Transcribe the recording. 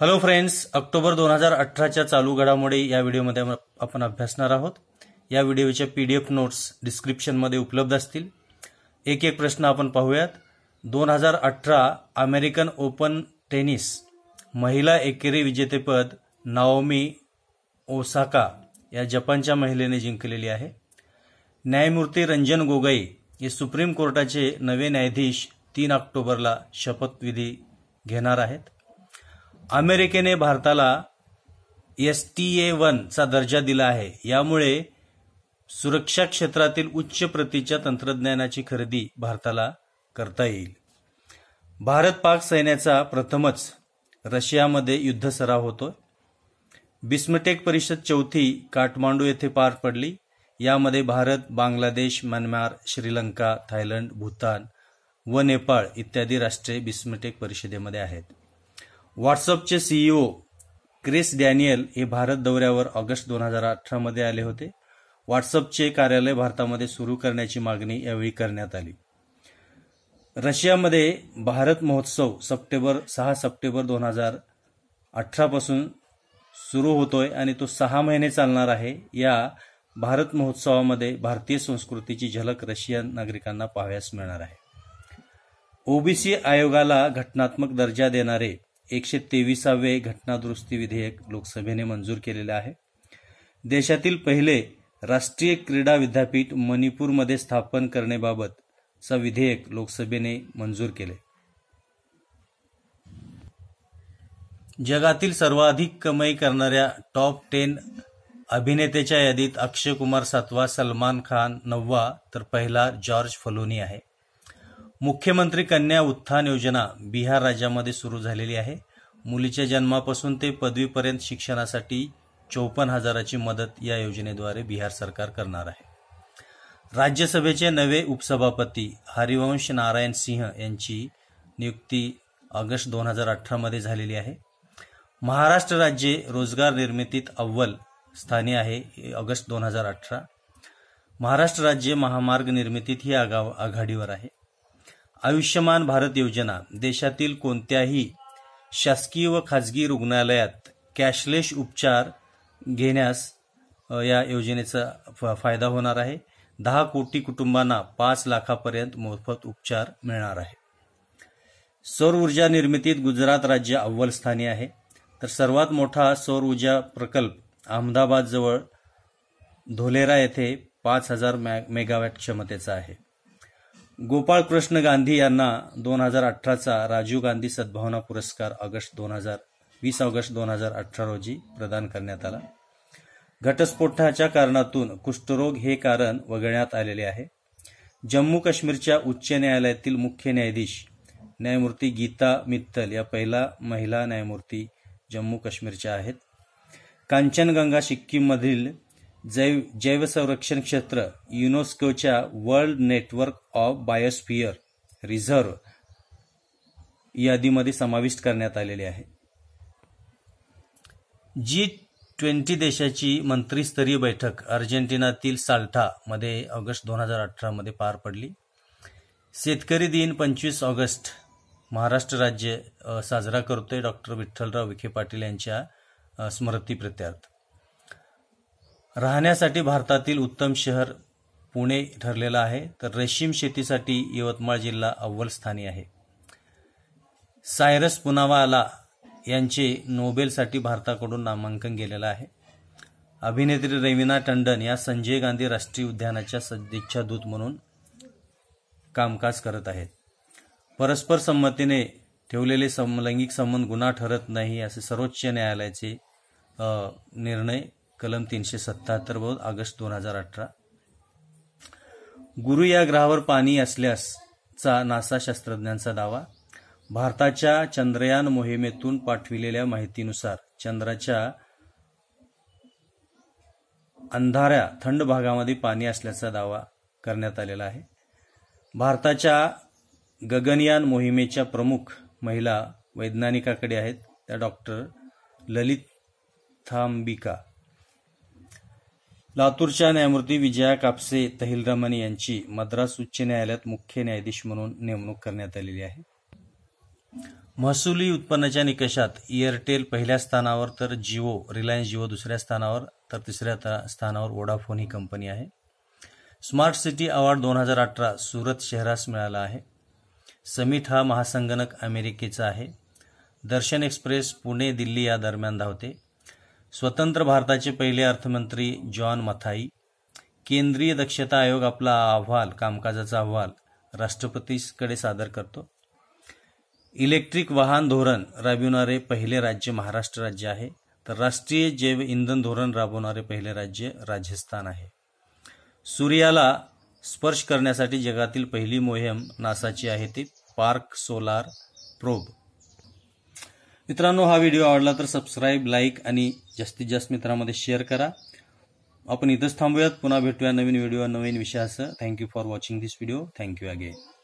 hello friends October दोन हजार अठराच्या चालू घडामोडी या व्हिडिओमध्ये आपण अभ्यासणार आहोत या व्हिडिओच्या पी डी एफ नोट्स डिस्क्रिप्शनमध्ये उपलब्ध असतील एक एक प्रश्न आपण पाहूयात दोन हजार अठरा अमेरिकन ओपन टेनिस महिला एकेरी विजेतेपद नाओमी ओसाका या जपानच्या महिलेने जिंकलेली आहे न्यायमूर्ती रंजन गोगोई हे सुप्रीम कोर्टाचे नवे न्यायाधीश तीन ऑक्टोबरला शपथविधी घेणार आहेत अमेरिकेने भारताला एस टी ए वनचा दर्जा दिला आहे यामुळे सुरक्षा क्षेत्रातील उच्च प्रतीच्या तंत्रज्ञानाची खरेदी भारताला करता येईल भारत पाक सैन्याचा प्रथमच रशियामध्ये युद्ध सराव होतो बिस्मटेक परिषद चौथी काठमांडू येथे पार पडली यामध्ये भारत बांगलादेश म्यानमार श्रीलंका थायलंड भूतान व नेपाळ इत्यादी राष्ट्रे बिस्मटेक परिषदेमध्ये आहेत व्हॉट्सअपचे सीईओ e क्रिस डॅनियल हे भारत दौऱ्यावर ऑगस्ट दोन हजार अठरामध्ये आले होते व्हॉट्सअपचे कार्यालय भारतामध्ये सुरू करण्याची मागणी यावेळी करण्यात आली रशियामध्ये भारत महोत्सव सप्टेंबर सहा सप्टेंबर दोन हजार अठरापासून सुरू होतोय आणि तो सहा महिने चालणार आहे या भारत महोत्सवामध्ये भारतीय संस्कृतीची झलक रशियन नागरिकांना पाहाव्यास मिळणार आहे ओबीसी आयोगाला घटनात्मक दर्जा देणारे एकशे तेविसावे घटनादुरुस्ती विधेयक लोकसभेने मंजूर केलेले आहे देशातील पहिले राष्ट्रीय क्रीडा विद्यापीठ मणिपूरमध्ये स्थापन चा विधेयक लोकसभेने मंजूर केले जगातील सर्वाधिक कमाई करणाऱ्या टॉप टेन अभिनेत्याच्या यादीत अक्षय कुमार सातवा सलमान खान नववा तर पहिला जॉर्ज फलोनी आहे मुख्यमंत्री कन्या उत्थान योजना बिहार राज्यामध्ये सुरू झालेली आहे मुलीच्या जन्मापासून ते पदवीपर्यंत शिक्षणासाठी चौपन्न हजाराची मदत या योजनेद्वारे बिहार सरकार करणार आहे राज्यसभेचे नवे उपसभापती हरिवंश नारायण सिंह यांची नियुक्ती ऑगस्ट दोन हजार अठरामध्ये झालेली आहे महाराष्ट्र राज्य रोजगार निर्मितीत अव्वल स्थानी आहे ऑगस्ट दोन हजार अठरा महाराष्ट्र राज्य महामार्ग निर्मितीत ही आघाडीवर आहे आयुष्यमान भारत योजना देशातील कोणत्याही शासकीय व खाजगी रुग्णालयात कॅशलेस उपचार घेण्यास या योजनेचा फायदा होणार आहे दहा कोटी कुटुंबांना पाच लाखापर्यंत मोफत उपचार मिळणार आहे सौर ऊर्जा निर्मितीत गुजरात राज्य अव्वल स्थानी आहे तर सर्वात मोठा सौर ऊर्जा प्रकल्प अहमदाबादजवळ धोलेरा येथे पाच हजार मेगावॅट क्षमतेचा आहे गोपाळकृष्ण गांधी यांना दोन हजार अठराचा राजीव गांधी सद्भावना पुरस्कार ऑगस्ट दोन हजार वीस ऑगस्ट दोन हजार अठरा रोजी प्रदान करण्यात आला घटस्फोटाच्या कारणातून कुष्ठरोग हे कारण वगळण्यात आलेले आहे जम्मू काश्मीरच्या उच्च न्यायालयातील मुख्य न्यायाधीश न्यायमूर्ती गीता मित्तल या पहिला महिला न्यायमूर्ती जम्मू काश्मीरच्या आहेत कांचनगंगा सिक्कीममधील जैव जैवसंरक्षण क्षेत्र युनेस्कोच्या world network of biosphere reserve यादीमध्ये समाविष्ट करण्यात आलेले आहे जी ट्वेंटी देशाची मंत्रीस्तरीय बैठक अर्जेंटिनातील मध्ये ऑगस्ट दोन हजार अठरामध्ये पार पडली शेतकरी दिन पंचवीस ऑगस्ट महाराष्ट्र राज्य साजरा करतोय डॉक्टर विठ्ठलराव विखे पाटील यांच्या स्मृतीप्रत्यार्थ राहण्यासाठी भारतातील उत्तम शहर पुणे ठरलेलं आहे तर रेशीम शेतीसाठी यवतमाळ जिल्हा अव्वल स्थानी आहे सायरस पुनावाला यांचे नोबेलसाठी भारताकडून नामांकन गेलेलं आहे अभिनेत्री रेविना टंडन या संजय गांधी राष्ट्रीय उद्यानाच्या सदिच्छादूत म्हणून कामकाज करत आहेत परस्पर संमतीने ठेवलेले सम लैंगिक संबंध गुन्हा ठरत नाही असे सर्वोच्च न्यायालयाचे निर्णय कलम तीनशे सत्याहत्तर व ऑगस्ट दोन हजार अठरा गुरु या ग्रहावर पाणी असल्यासचा नासा शास्त्रज्ञांचा दावा भारताच्या चंद्रयान मोहिमेतून पाठविलेल्या माहितीनुसार चंद्राच्या अंधाऱ्या थंड भागामध्ये पाणी असल्याचा दावा करण्यात आलेला आहे भारताच्या गगनयान मोहिमेच्या प्रमुख महिला वैज्ञानिकाकडे आहेत त्या डॉक्टर ललित थांबिका लातूरच्या न्यायमूर्ती विजया कापसे तहिलरमन यांची मद्रास उच्च न्यायालयात मुख्य न्यायाधीश म्हणून नेमणूक करण्यात आलेली आहे महसुली उत्पन्नाच्या निकषात एअरटेल पहिल्या स्थानावर तर जिओ रिलायन्स जिओ दुसऱ्या स्थानावर तर तिसऱ्या स्थानावर वोडाफोन ही कंपनी आहे स्मार्ट सिटी अवॉर्ड दोन हजार अठरा सुरत शहरास मिळाला आहे समिट हा महासंगणक अमेरिकेचा आहे दर्शन एक्सप्रेस पुणे दिल्ली या दरम्यान धावते स्वतंत्र भारताचे पहिले अर्थमंत्री जॉन मथाई केंद्रीय दक्षता आयोग आपला अहवाल कामकाजाचा अहवाल राष्ट्रपतीकडे सादर करतो इलेक्ट्रिक वाहन धोरण राबविणारे पहिले राज्य महाराष्ट्र राज्य आहे तर राष्ट्रीय जैव इंधन धोरण राबवणारे पहिले राज्य राजस्थान आहे सूर्याला स्पर्श करण्यासाठी जगातील पहिली मोहीम नासाची आहे ती पार्क सोलार प्रोब मित्रांनो हा व्हिडिओ आवडला तर सबस्क्राईब लाईक आणि जास्तीत जास्त मित्रांमध्ये शेअर करा आपण इथंच थांबूयात पुन्हा भेटूया नवीन व्हिडिओ नवीन विषयासह thank you for watching this video thank you again